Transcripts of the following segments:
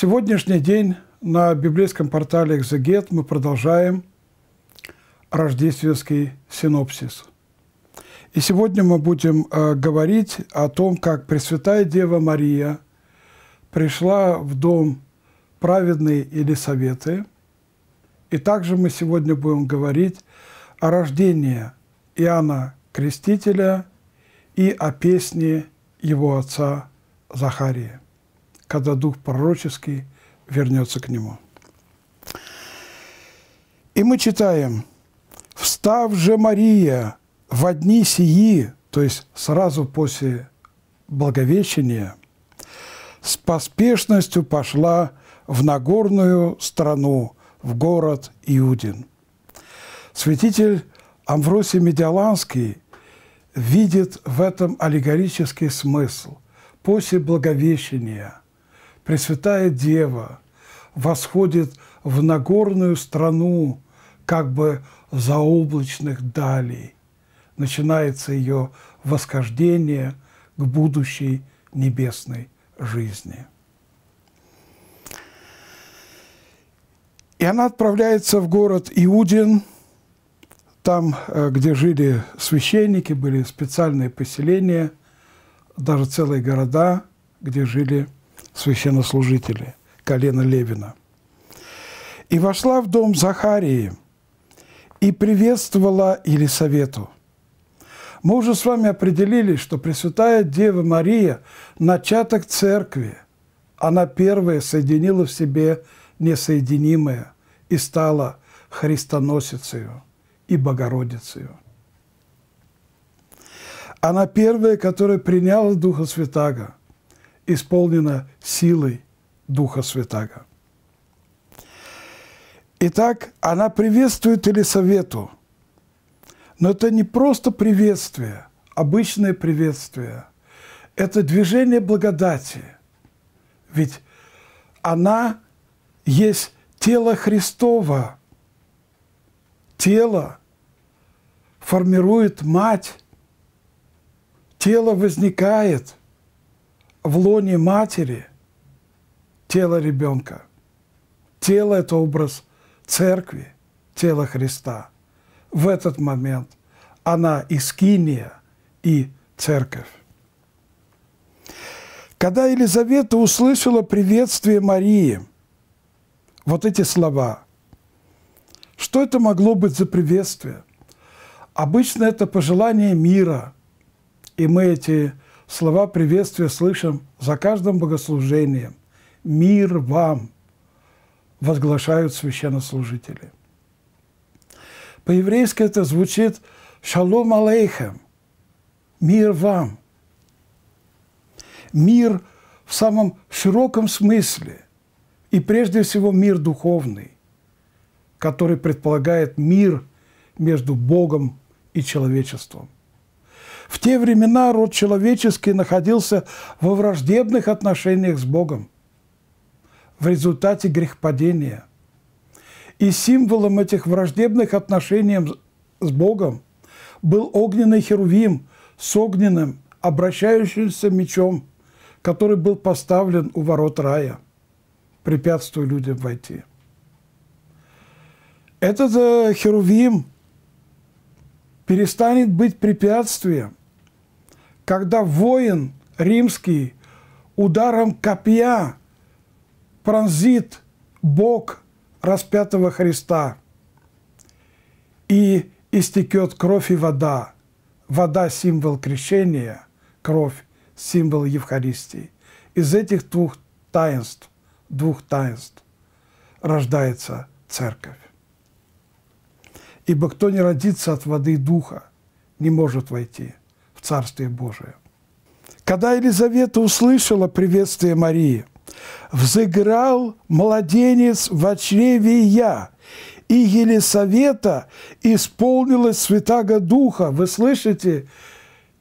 сегодняшний день на библейском портале «Экзегет» мы продолжаем рождественский синопсис. И сегодня мы будем э, говорить о том, как Пресвятая Дева Мария пришла в дом праведной Елисаветы. И также мы сегодня будем говорить о рождении Иоанна Крестителя и о песне его отца Захария когда дух пророческий вернется к нему. И мы читаем, «Встав же Мария в одни сии», то есть сразу после Благовещения, с поспешностью пошла в Нагорную страну, в город Иудин. Святитель Амвросий Медиаланский видит в этом аллегорический смысл. После Благовещения – Пресвятая Дева восходит в Нагорную страну, как бы заоблачных далей. Начинается ее восхождение к будущей небесной жизни. И она отправляется в город Иудин, там, э, где жили священники, были специальные поселения, даже целые города, где жили священники священнослужители, колено Левина. И вошла в дом Захарии и приветствовала Елисавету. Мы уже с вами определили, что Пресвятая Дева Мария – начаток Церкви. Она первая соединила в себе несоединимое и стала христоносицею и Богородицею. Она первая, которая приняла Духа Святаго – исполнена силой Духа Святаго. Итак, она приветствует или совету. Но это не просто приветствие, обычное приветствие. Это движение благодати. Ведь она есть тело Христова. Тело формирует мать. Тело возникает – в лоне матери тело ребенка. Тело – это образ церкви, тело Христа. В этот момент она и скиния, и церковь. Когда Елизавета услышала приветствие Марии, вот эти слова, что это могло быть за приветствие? Обычно это пожелание мира, и мы эти Слова приветствия слышим за каждым богослужением. «Мир вам!» – возглашают священнослужители. По-еврейски это звучит «шалом алейхем» – «мир вам». Мир в самом широком смысле, и прежде всего мир духовный, который предполагает мир между Богом и человечеством. В те времена род человеческий находился во враждебных отношениях с Богом в результате грехопадения. И символом этих враждебных отношений с Богом был огненный херувим с огненным, обращающимся мечом, который был поставлен у ворот рая, препятствуя людям войти. Этот э, херувим перестанет быть препятствием когда воин римский ударом копья пронзит бок распятого Христа, и истекет кровь и вода. Вода – символ крещения, кровь – символ Евхаристии. Из этих двух таинств, двух таинств рождается Церковь. Ибо кто не родится от воды и духа, не может войти в Царствие Божие. Когда Елизавета услышала приветствие Марии, «Взыграл младенец в чреве я, и Елизавета исполнилась Святаго Духа». Вы слышите,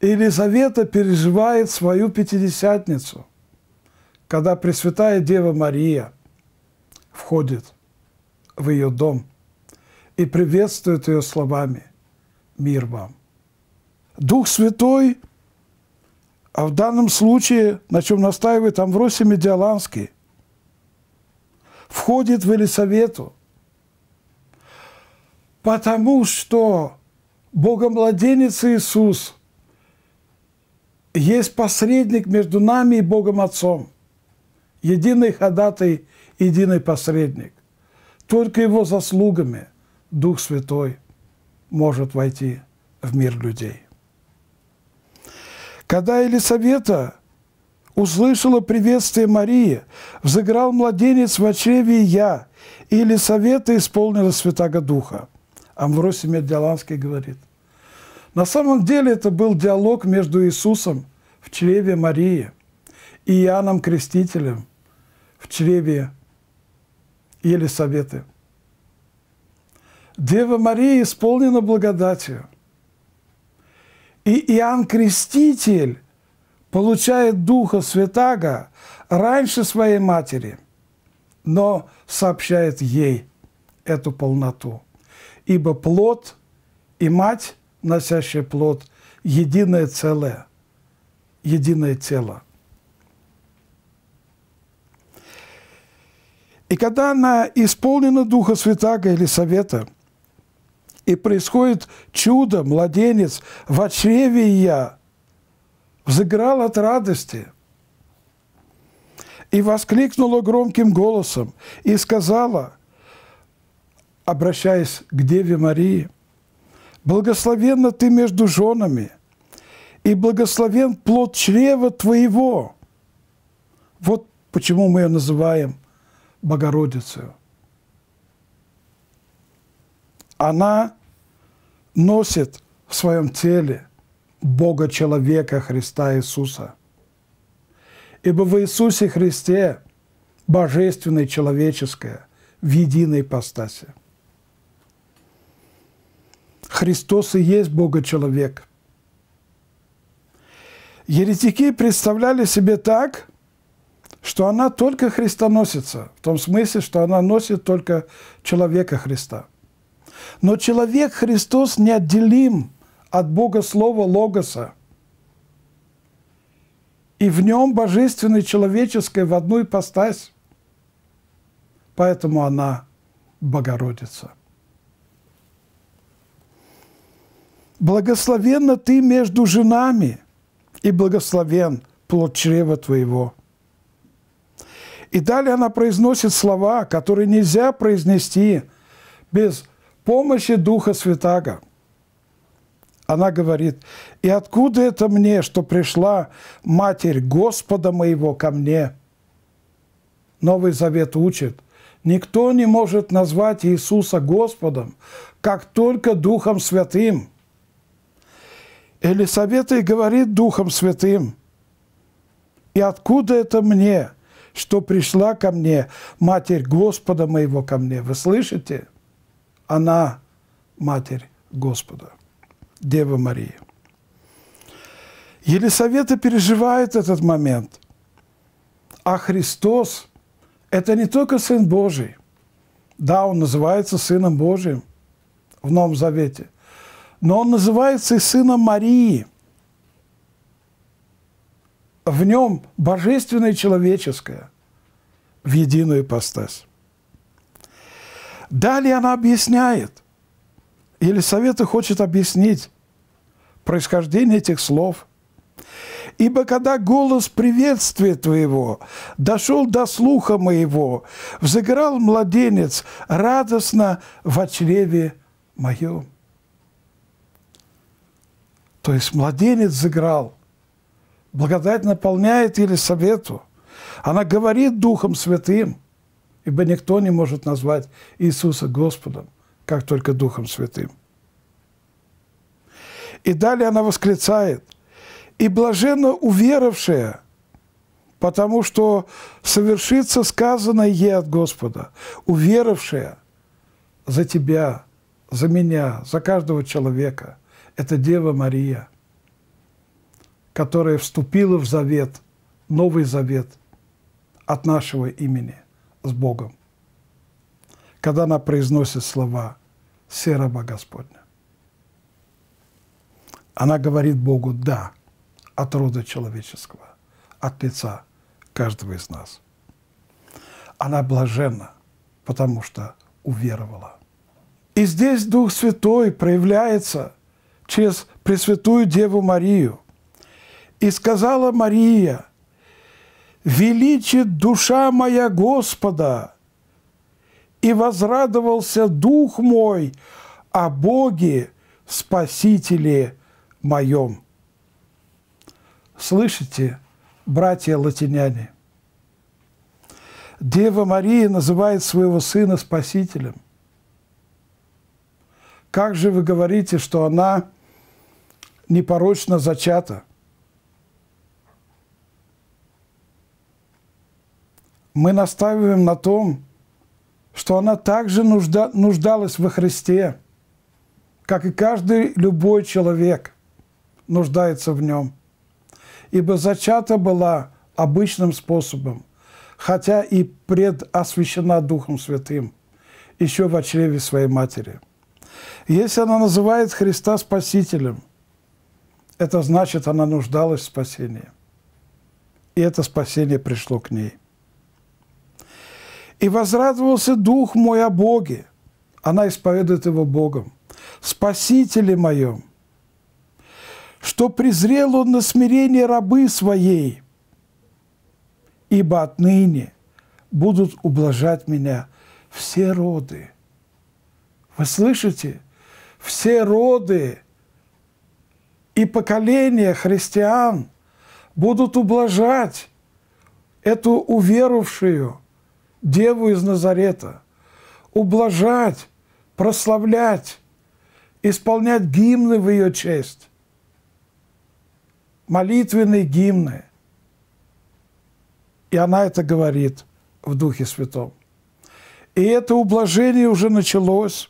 Елизавета переживает свою Пятидесятницу, когда Пресвятая Дева Мария входит в ее дом и приветствует ее словами «Мир вам». Дух Святой, а в данном случае, на чем настаивает Амвросий Медиаланский, входит в Елисавету, потому что Богомладенец Иисус есть посредник между нами и Богом Отцом, единый ходатай, единый посредник. Только его заслугами Дух Святой может войти в мир людей. Когда Елисавета услышала приветствие Марии, взыграл младенец в чреве я, и Елисавета исполнила Святаго Духа. Амвросий Медиаланский говорит. На самом деле это был диалог между Иисусом в чреве Марии и Иоанном Крестителем в чреве Елисаветы. Дева Мария исполнена благодатью – и Иоанн Креститель получает Духа Святаго раньше своей матери, но сообщает ей эту полноту. Ибо плод и мать, носящая плод, единое целое, единое тело. И когда она исполнена Духа Святаго или Совета – и происходит чудо, младенец в очреве я взыграл от радости и воскликнула громким голосом и сказала, обращаясь к Деве Марии, «Благословенна ты между женами, и благословен плод чрева твоего». Вот почему мы ее называем Богородицей. Она носит в своем теле Бога человека Христа Иисуса. Ибо в Иисусе Христе божественное и человеческое в единой ипостаси. Христос и есть Бога человек. Еретики представляли себе так, что она только христоносится, в том смысле, что она носит только человека Христа – но человек Христос неотделим от Бога Слова Логоса. И в нем божественное человеческое в одну ипостась. Поэтому она Богородица. Благословенна ты между женами, и благословен плод чрева твоего. И далее она произносит слова, которые нельзя произнести без помощи Духа Святаго. Она говорит, «И откуда это мне, что пришла Матерь Господа моего ко мне?» Новый Завет учит, никто не может назвать Иисуса Господом, как только Духом Святым. Елисавета и говорит Духом Святым, «И откуда это мне, что пришла ко мне Матерь Господа моего ко мне?» Вы слышите? она Матерь Господа, Дева Мария. Елисавета переживает этот момент. А Христос – это не только Сын Божий. Да, Он называется Сыном Божиим в Новом Завете. Но Он называется и Сыном Марии. В Нем божественное и человеческое в единую ипостась. Далее она объясняет. или Елисавета хочет объяснить происхождение этих слов. «Ибо когда голос приветствия твоего дошел до слуха моего, взыграл младенец радостно в чреве моем». То есть младенец взыграл. Благодать наполняет или совету. Она говорит Духом Святым – ибо никто не может назвать Иисуса Господом, как только Духом Святым. И далее она восклицает, «И блаженно уверовавшая, потому что совершится сказанное ей от Господа, уверовавшая за тебя, за меня, за каждого человека, это Дева Мария, которая вступила в завет, Новый Завет от нашего имени – с Богом, когда она произносит слова «Се раба Господня». Она говорит Богу «да» от рода человеческого, от лица каждого из нас. Она блаженна, потому что уверовала. И здесь Дух Святой проявляется через Пресвятую Деву Марию. «И сказала Мария – величит душа моя Господа, и возрадовался дух мой о Боге, Спасителе моем. Слышите, братья латиняне? Дева Мария называет своего сына Спасителем. Как же вы говорите, что она непорочно зачата? мы настаиваем на том, что она также нужда, нуждалась во Христе, как и каждый любой человек нуждается в нем, ибо зачата была обычным способом, хотя и предосвящена Духом Святым, еще в чреве своей матери. Если она называет Христа Спасителем, это значит, она нуждалась в спасении. И это спасение пришло к ней. И возрадовался дух мой о Боге. Она исповедует его Богом, Спасителе моем, что презрел он на смирение рабы своей, ибо отныне будут ублажать меня все роды. Вы слышите? Все роды и поколения христиан будут ублажать эту уверовшую. Деву из Назарета, ублажать, прославлять, исполнять гимны в ее честь, молитвенные гимны. И она это говорит в Духе Святом. И это ублажение уже началось,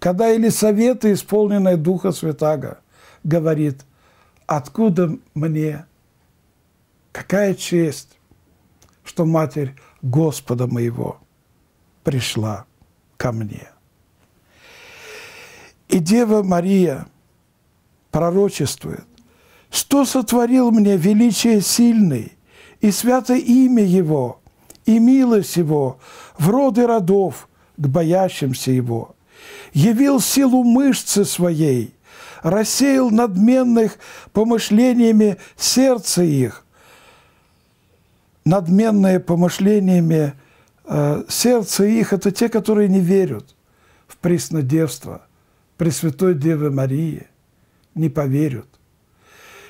когда Елисавета, исполненная Духа Святаго, говорит, откуда мне, какая честь, что Матерь Господа моего пришла ко мне. И Дева Мария пророчествует, что сотворил мне величие сильный и свято имя Его, и милость Его в роды родов к боящимся Его. Явил силу мышцы своей, рассеял надменных помышлениями сердце их, надменные помышлениями э, сердце их – это те, которые не верят в Преснодевство, Пресвятой Девы Марии, не поверят.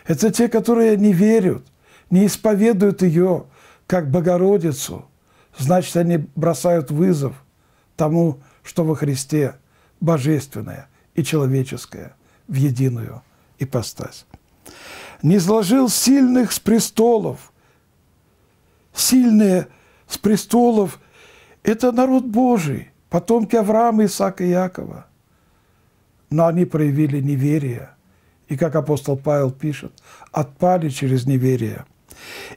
Это те, которые не верят, не исповедуют ее как Богородицу, значит, они бросают вызов тому, что во Христе божественное и человеческое в единую ипостась. «Не сложил сильных с престолов, сильные с престолов – это народ Божий, потомки Авраама, Исаака и Якова. Но они проявили неверие, и, как апостол Павел пишет, отпали через неверие.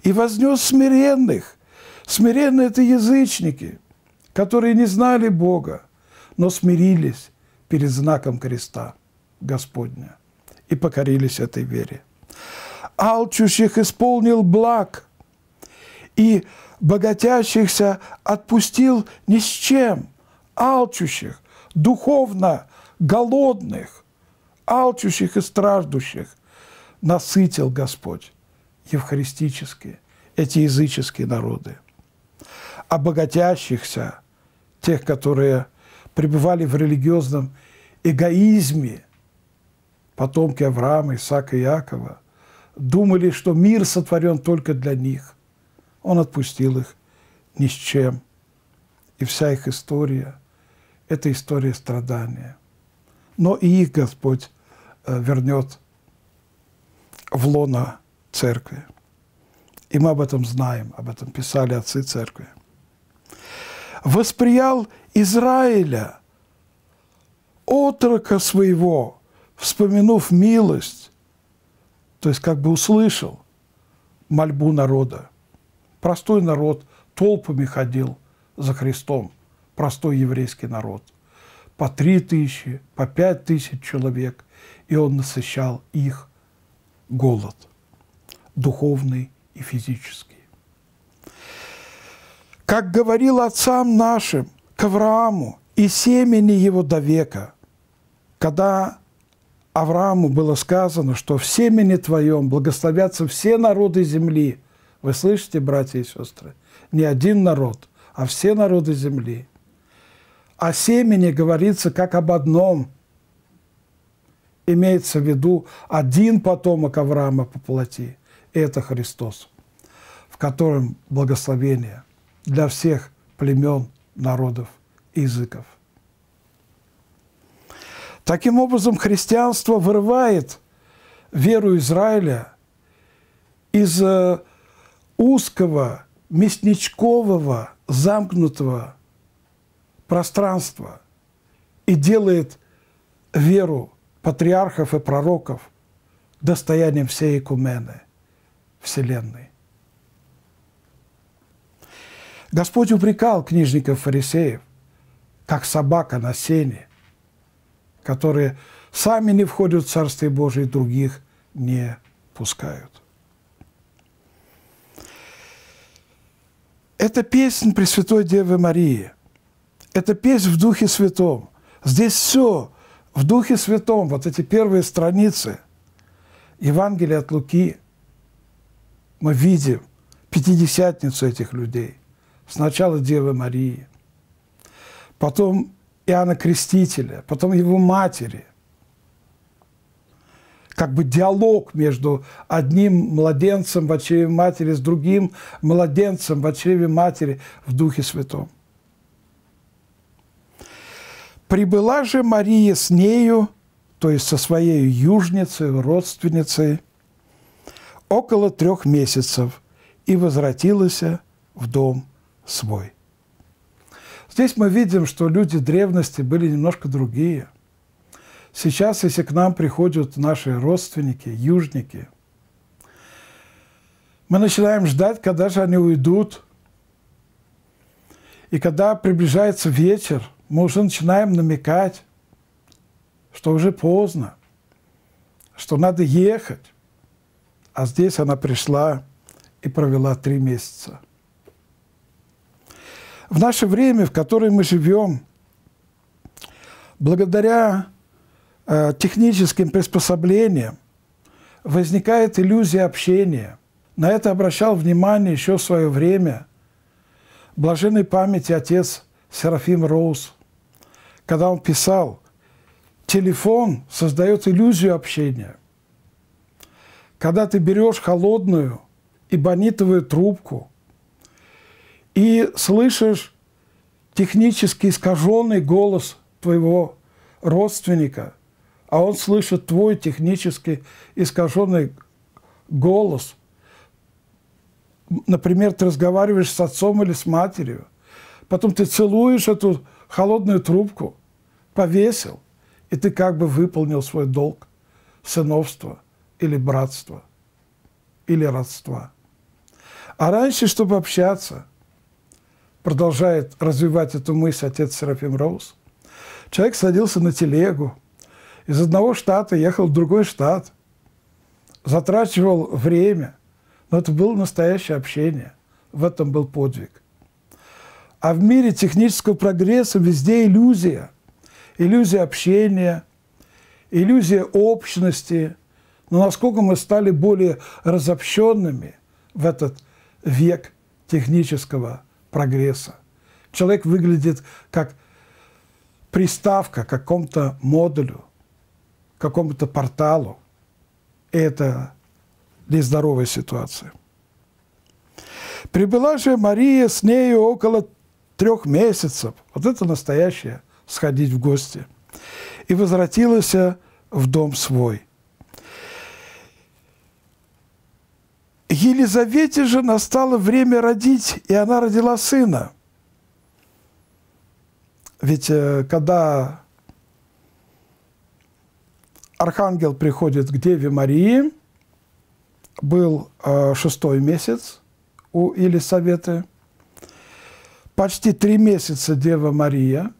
И вознес смиренных. Смиренные – это язычники, которые не знали Бога, но смирились перед знаком креста Господня и покорились этой вере алчущих исполнил благ, и богатящихся отпустил ни с чем, алчущих, духовно голодных, алчущих и страждущих насытил Господь евхаристически эти языческие народы. А богатящихся, тех, которые пребывали в религиозном эгоизме, потомки Авраама, Исаака и Якова, думали, что мир сотворен только для них. Он отпустил их ни с чем. И вся их история – это история страдания. Но и их Господь э, вернет в лона церкви. И мы об этом знаем, об этом писали отцы церкви. «Восприял Израиля, отрока своего, вспомянув милость, то есть как бы услышал мольбу народа. Простой народ толпами ходил за Христом, простой еврейский народ. По три тысячи, по пять тысяч человек, и он насыщал их голод, духовный и физический. Как говорил отцам нашим, к Аврааму и семени его до века, когда Аврааму было сказано, что в семени твоем благословятся все народы земли – вы слышите, братья и сестры? Не один народ, а все народы земли. О семени говорится как об одном. Имеется в виду один потомок Авраама по плоти. И это Христос, в котором благословение для всех племен, народов, языков. Таким образом, христианство вырывает веру Израиля из э, узкого, мясничкового, замкнутого пространства и делает веру патриархов и пророков достоянием всей Экумены, Вселенной. Господь упрекал книжников-фарисеев, как собака на сене, которые сами не входят в Царствие Божие, других не пускают. Это песнь Пресвятой Девы Марии. Это песнь в Духе Святом. Здесь все в Духе Святом. Вот эти первые страницы Евангелия от Луки. Мы видим пятидесятницу этих людей. Сначала Девы Марии, потом Иоанна Крестителя, потом его матери – как бы диалог между одним младенцем в очреве матери с другим младенцем в очреве матери в Духе Святом. «Прибыла же Мария с нею, то есть со своей южницей, родственницей, около трех месяцев, и возвратилась в дом свой». Здесь мы видим, что люди древности были немножко другие – Сейчас, если к нам приходят наши родственники, южники, мы начинаем ждать, когда же они уйдут. И когда приближается вечер, мы уже начинаем намекать, что уже поздно, что надо ехать. А здесь она пришла и провела три месяца. В наше время, в которое мы живем, благодаря Э, техническим приспособлением возникает иллюзия общения. На это обращал внимание еще в свое время блаженной памяти отец Серафим Роуз, когда он писал, телефон создает иллюзию общения. Когда ты берешь холодную и бонитовую трубку и слышишь технически искаженный голос твоего родственника – а он слышит твой технически искаженный голос. Например, ты разговариваешь с отцом или с матерью, потом ты целуешь эту холодную трубку, повесил, и ты как бы выполнил свой долг сыновства или братства или родства. А раньше, чтобы общаться, продолжает развивать эту мысль отец Серафим Роуз, человек садился на телегу – из одного штата ехал в другой штат, затрачивал время. Но это было настоящее общение. В этом был подвиг. А в мире технического прогресса везде иллюзия. Иллюзия общения, иллюзия общности. Но насколько мы стали более разобщенными в этот век технического прогресса. Человек выглядит как приставка к какому-то модулю, какому-то порталу. Это нездоровая ситуация. Прибыла же Мария с нею около трех месяцев. Вот это настоящее сходить в гости. И возвратилась в дом свой. Елизавете же настало время родить, и она родила сына. Ведь э, когда архангел приходит к Деве Марии, был э, шестой месяц у Елисаветы. Почти три месяца Дева Мария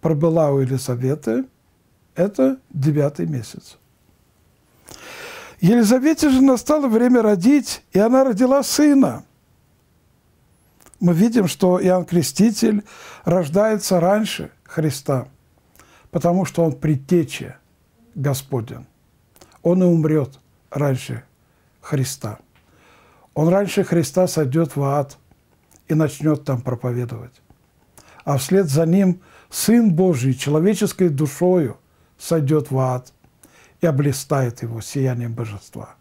пробыла у Елисаветы. Это девятый месяц. Елизавете же настало время родить, и она родила сына. Мы видим, что Иоанн Креститель рождается раньше Христа, потому что он предтеча – Господен. Он и умрет раньше Христа. Он раньше Христа сойдет в ад и начнет там проповедовать. А вслед за ним Сын Божий человеческой душою сойдет в ад и облистает его сиянием божества.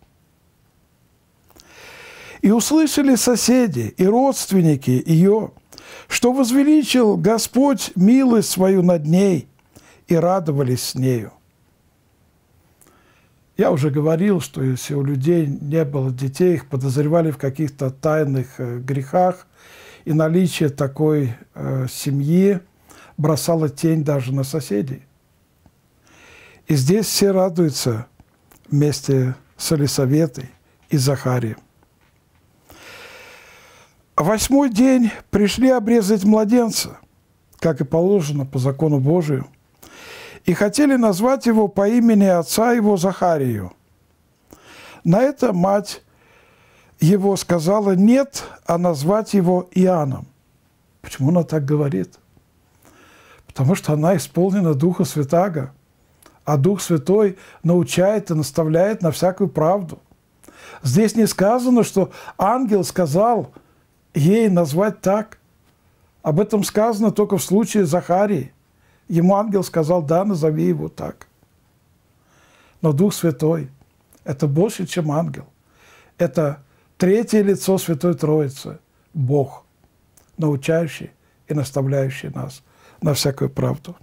И услышали соседи и родственники ее, что возвеличил Господь милость свою над ней, и радовались с нею. Я уже говорил, что если у людей не было детей, их подозревали в каких-то тайных э, грехах, и наличие такой э, семьи бросало тень даже на соседей. И здесь все радуются вместе с Елисаветой и Захарием. А восьмой день пришли обрезать младенца, как и положено по закону Божию и хотели назвать его по имени отца его Захарию. На это мать его сказала «нет», а назвать его Иоанном. Почему она так говорит? Потому что она исполнена Духа Святаго, а Дух Святой научает и наставляет на всякую правду. Здесь не сказано, что ангел сказал ей назвать так. Об этом сказано только в случае Захарии. Ему ангел сказал, да, назови его так. Но Дух Святой – это больше, чем ангел. Это третье лицо Святой Троицы – Бог, научающий и наставляющий нас на всякую правду.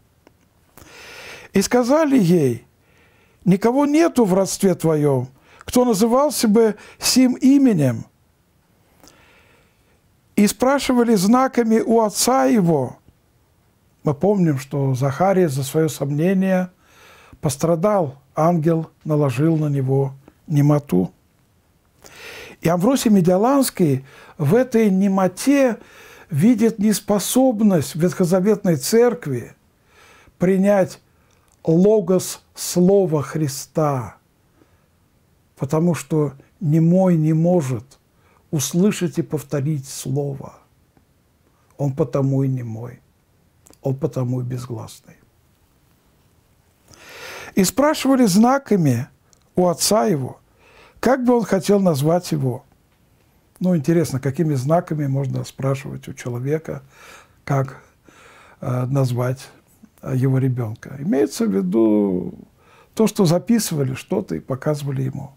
И сказали ей, «Никого нету в родстве твоем, кто назывался бы сим именем». И спрашивали знаками у отца его – мы помним, что Захария за свое сомнение пострадал, ангел наложил на него немоту. И Амвросий Медиаланский в этой немоте видит неспособность Ветхозаветной Церкви принять логос Слова Христа, потому что немой не может услышать и повторить Слово. Он потому и немой он потому безгласный. И спрашивали знаками у отца его, как бы он хотел назвать его. Ну, интересно, какими знаками можно спрашивать у человека, как э, назвать э, его ребенка. Имеется в виду то, что записывали что-то и показывали ему.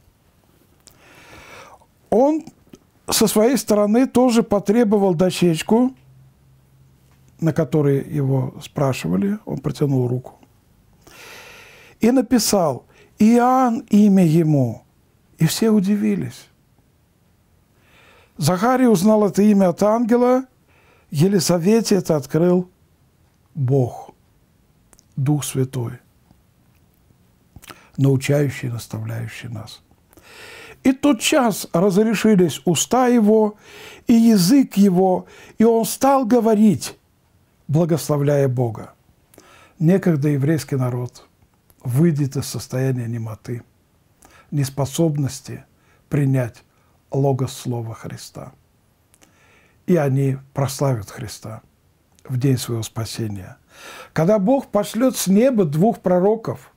Он со своей стороны тоже потребовал дощечку – на которые его спрашивали, он протянул руку. И написал «Иоанн имя ему». И все удивились. Захарий узнал это имя от ангела, Елисавете это открыл Бог, Дух Святой, научающий, наставляющий нас. И тот час разрешились уста его и язык его, и он стал говорить, благословляя Бога. Некогда еврейский народ выйдет из состояния немоты, неспособности принять логос Слова Христа. И они прославят Христа в день своего спасения. Когда Бог пошлет с неба двух пророков,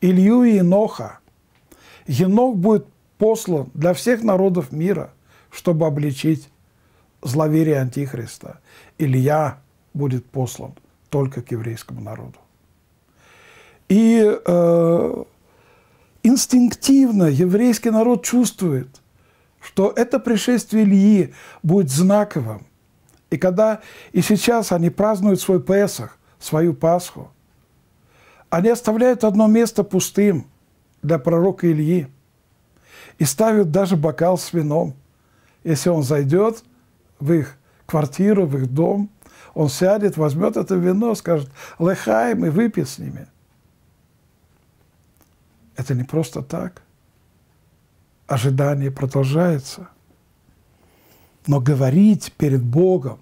Илью и Еноха, Енох будет послан для всех народов мира, чтобы обличить зловерие Антихриста. Илья будет послан только к еврейскому народу. И э, инстинктивно еврейский народ чувствует, что это пришествие Ильи будет знаковым. И когда и сейчас они празднуют свой Песах, свою Пасху, они оставляют одно место пустым для пророка Ильи и ставят даже бокал с вином, если он зайдет в их квартиру, в их дом – он сядет, возьмет это вино, скажет «Лехаем» и выпьет с ними. Это не просто так. Ожидание продолжается. Но говорить перед Богом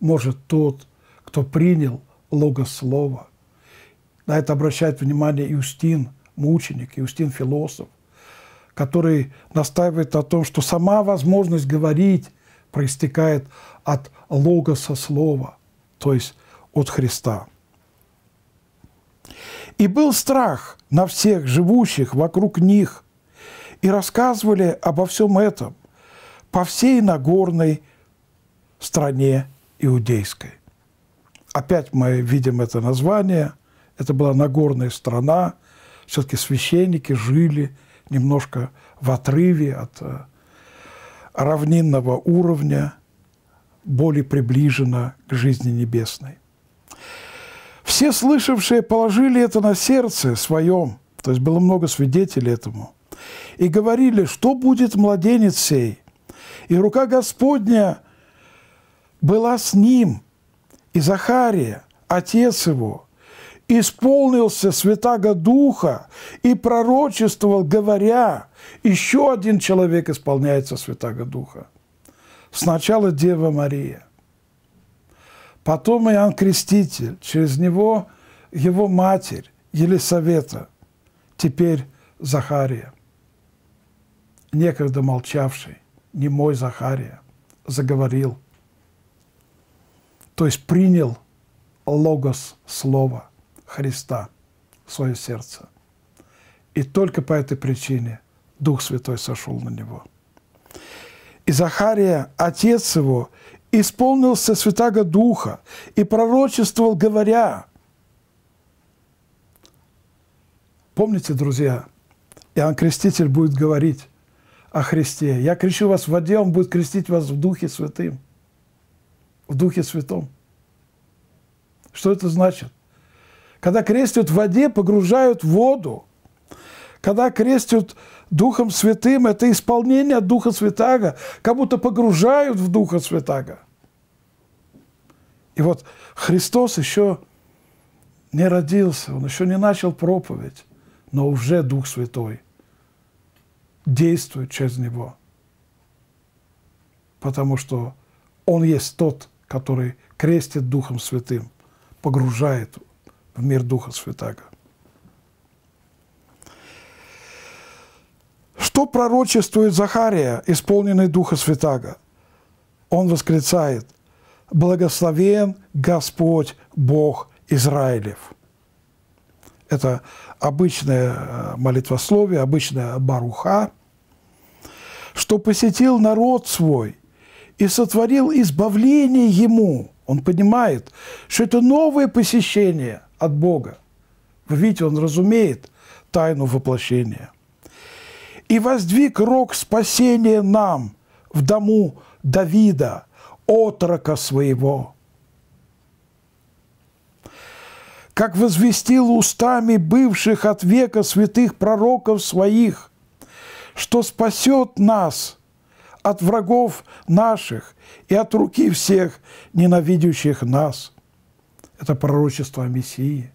может тот, кто принял логослово. На это обращает внимание Иустин, мученик, Иустин философ, который настаивает на том, что сама возможность говорить проистекает от логоса слова то есть от Христа. И был страх на всех живущих вокруг них, и рассказывали обо всем этом по всей Нагорной стране иудейской. Опять мы видим это название. Это была Нагорная страна. Все-таки священники жили немножко в отрыве от э, равнинного уровня более приближена к жизни небесной. Все слышавшие положили это на сердце своем, то есть было много свидетелей этому, и говорили, что будет младенец сей. И рука Господня была с ним, и Захария, отец его, исполнился Святаго Духа и пророчествовал, говоря, еще один человек исполняется Святаго Духа – Сначала Дева Мария, потом Иоанн Креститель, через него его матерь Елисавета, теперь Захария. Некогда молчавший, не мой Захария, заговорил, то есть принял логос слова Христа в свое сердце. И только по этой причине Дух Святой сошел на него. И Захария, отец его, исполнился Святаго Духа и пророчествовал, говоря, помните, друзья, Иоанн Креститель будет говорить о Христе. Я крещу вас в воде, Он будет крестить вас в Духе Святым. В Духе Святом. Что это значит? Когда крестят в воде, погружают в воду. Когда крестят Духом Святым, это исполнение Духа Святаго, как будто погружают в Духа Святаго. И вот Христос еще не родился, Он еще не начал проповедь, но уже Дух Святой действует через Него, потому что Он есть Тот, который крестит Духом Святым, погружает в мир Духа Святаго. что пророчествует Захария, исполненный Духа Святаго? Он восклицает, «Благословен Господь Бог Израилев». Это обычное э, молитвословие, обычная баруха, что посетил народ свой и сотворил избавление ему. Он понимает, что это новое посещение от Бога. Вы видите, он разумеет тайну воплощения – и воздвиг рог спасения нам в дому Давида, отрока своего. Как возвестил устами бывших от века святых пророков своих, что спасет нас от врагов наших и от руки всех ненавидящих нас. Это пророчество о Мессии,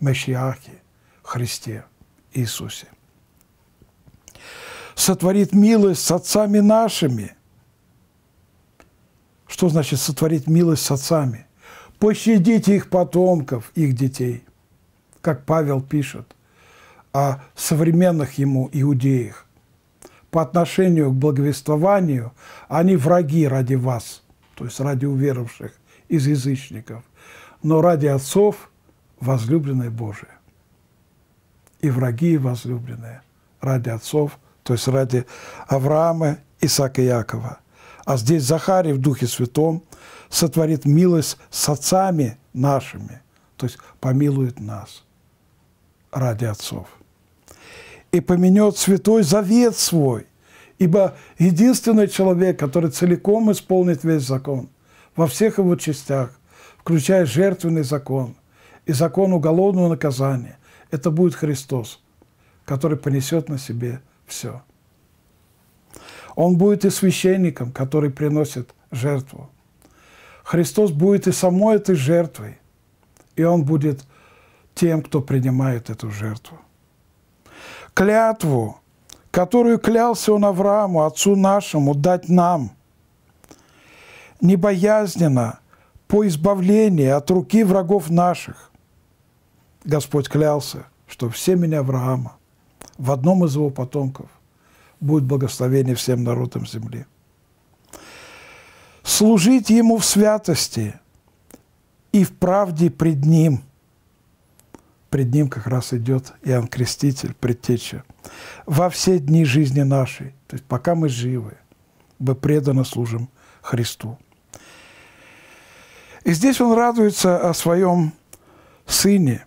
Мещиахе, Христе, Иисусе сотворит милость с отцами нашими. Что значит сотворить милость с отцами? Пощадите их потомков, их детей, как Павел пишет о современных ему иудеях. По отношению к благовествованию они враги ради вас, то есть ради уверовавших из язычников, но ради отцов возлюбленные Божие. И враги и возлюбленные ради отцов – то есть ради Авраама, Исаака и Якова. А здесь Захарий в Духе Святом сотворит милость с отцами нашими, то есть помилует нас ради отцов. И поменет святой завет свой, ибо единственный человек, который целиком исполнит весь закон, во всех его частях, включая жертвенный закон и закон уголовного наказания, это будет Христос, который понесет на себе все. Он будет и священником, который приносит жертву. Христос будет и самой этой жертвой, и Он будет тем, кто принимает эту жертву. Клятву, которую клялся Он Аврааму, отцу нашему, дать нам, небоязненно, по избавлению от руки врагов наших. Господь клялся, что в семени Авраама в одном из его потомков будет благословение всем народам земли. Служить ему в святости и в правде пред ним. Пред ним как раз идет Иоанн Креститель, предтеча. Во все дни жизни нашей, то есть пока мы живы, мы преданно служим Христу. И здесь он радуется о своем сыне.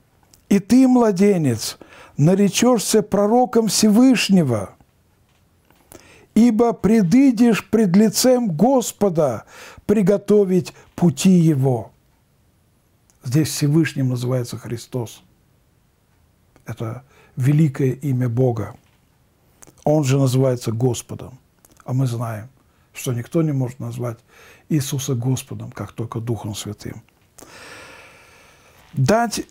«И ты, младенец, – наречешься пророком Всевышнего, ибо предыдешь пред лицем Господа приготовить пути Его». Здесь Всевышним называется Христос. Это великое имя Бога. Он же называется Господом. А мы знаем, что никто не может назвать Иисуса Господом, как только Духом Святым. Дать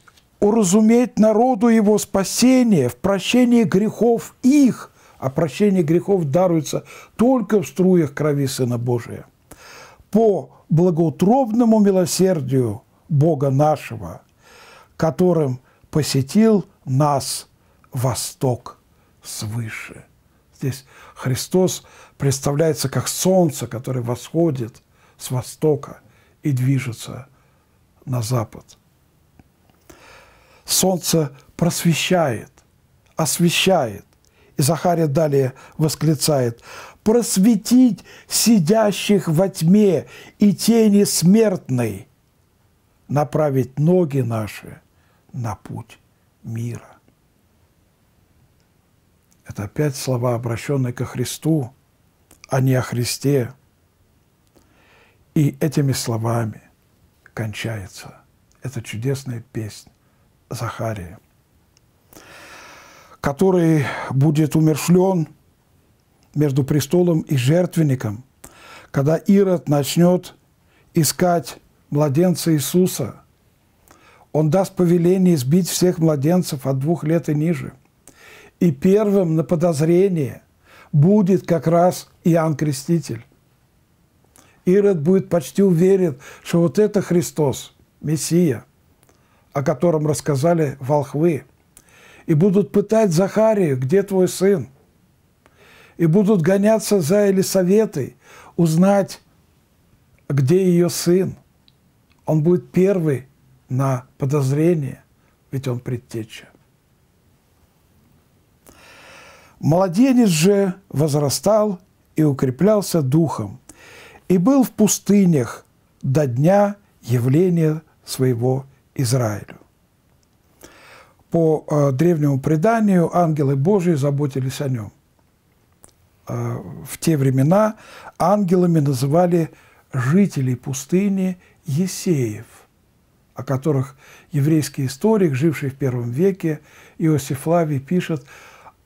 уразуметь народу его спасение в прощении грехов их, а прощение грехов даруется только в струях крови Сына Божия, по благоутробному милосердию Бога нашего, которым посетил нас Восток свыше. Здесь Христос представляется как солнце, которое восходит с востока и движется на запад – солнце просвещает, освещает. И Захария далее восклицает, просветить сидящих во тьме и тени смертной, направить ноги наши на путь мира. Это опять слова, обращенные ко Христу, а не о Христе. И этими словами кончается эта чудесная песня. Захария, который будет умершлен между престолом и жертвенником, когда Ирод начнет искать младенца Иисуса. Он даст повеление избить всех младенцев от двух лет и ниже. И первым на подозрение будет как раз Иоанн Креститель. Ирод будет почти уверен, что вот это Христос, Мессия – о котором рассказали волхвы. И будут пытать Захарию, где твой сын? И будут гоняться за Елисаветой, узнать, где ее сын. Он будет первый на подозрение, ведь он предтеча. Младенец же возрастал и укреплялся духом, и был в пустынях до дня явления своего Израилю. По э, древнему преданию ангелы Божии заботились о нем. Э, в те времена ангелами называли жителей пустыни Есеев, о которых еврейский историк, живший в первом веке, Иосиф Лавий пишет,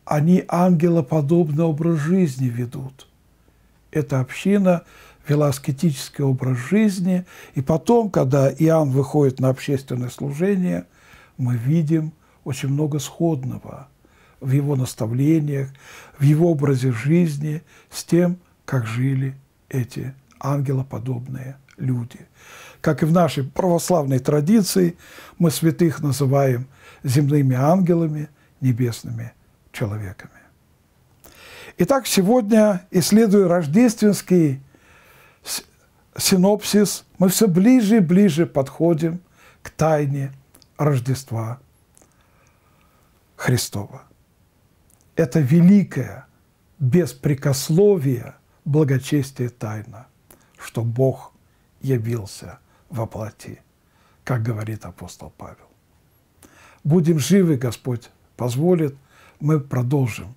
они ангелоподобный образ жизни ведут. Эта община вела аскетический образ жизни. И потом, когда Иоанн выходит на общественное служение, мы видим очень много сходного в его наставлениях, в его образе жизни с тем, как жили эти ангелоподобные люди. Как и в нашей православной традиции, мы святых называем земными ангелами, небесными человеками. Итак, сегодня, исследуя рождественский синопсис, мы все ближе и ближе подходим к тайне Рождества Христова. Это великое беспрекословие благочестие тайна, что Бог явился во плоти, как говорит апостол Павел. Будем живы, Господь позволит, мы продолжим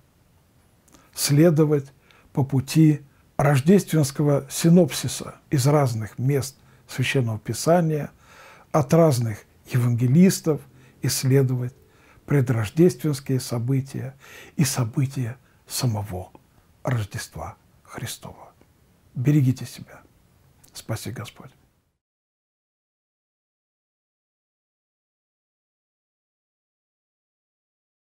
следовать по пути рождественского синопсиса из разных мест Священного Писания, от разных евангелистов исследовать предрождественские события и события самого Рождества Христова. Берегите себя. Спаси Господь.